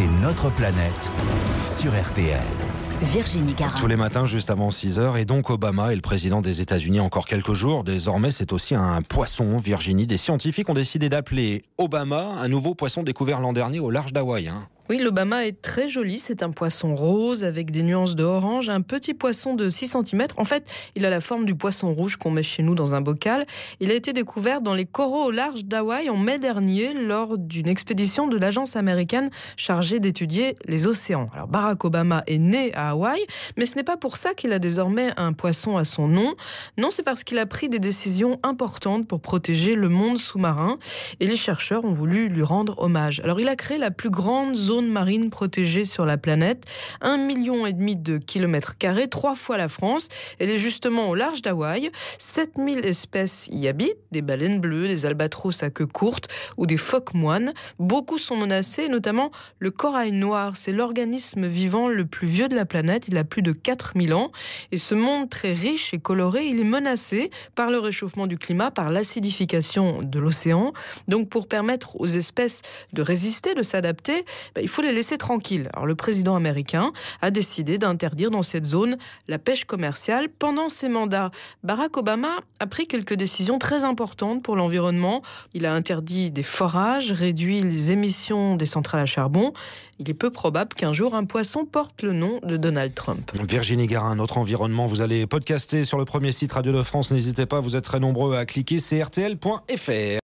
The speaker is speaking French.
c'est notre planète sur RTL. Virginie Tous les matins, juste avant 6 heures, et donc Obama est le président des États-Unis encore quelques jours. Désormais, c'est aussi un poisson, Virginie. Des scientifiques ont décidé d'appeler Obama un nouveau poisson découvert l'an dernier au large d'Hawaï. Hein. Oui, l'Obama est très joli. C'est un poisson rose avec des nuances de orange, un petit poisson de 6 cm. En fait, il a la forme du poisson rouge qu'on met chez nous dans un bocal. Il a été découvert dans les coraux au large d'Hawaï en mai dernier lors d'une expédition de l'agence américaine chargée d'étudier les océans. Alors Barack Obama est né à Hawaï, mais ce n'est pas pour ça qu'il a désormais un poisson à son nom. Non, c'est parce qu'il a pris des décisions importantes pour protéger le monde sous-marin et les chercheurs ont voulu lui rendre hommage. Alors il a créé la plus grande zone marine protégée sur la planète. Un million et demi de kilomètres carrés, trois fois la France. Elle est justement au large d'Hawaï. 7000 espèces y habitent, des baleines bleues, des albatros à queue courte ou des phoques moines. Beaucoup sont menacés, notamment le corail noir. C'est l'organisme vivant le plus vieux de la planète. Il a plus de 4000 ans. Et ce monde très riche et coloré, il est menacé par le réchauffement du climat, par l'acidification de l'océan. Donc pour permettre aux espèces de résister, de s'adapter, bah, il il faut les laisser tranquilles. Alors le président américain a décidé d'interdire dans cette zone la pêche commerciale pendant ses mandats. Barack Obama a pris quelques décisions très importantes pour l'environnement. Il a interdit des forages, réduit les émissions des centrales à charbon. Il est peu probable qu'un jour un poisson porte le nom de Donald Trump. Virginie Garin, notre environnement, vous allez podcaster sur le premier site Radio de France. N'hésitez pas, vous êtes très nombreux à cliquer, crtl.fr.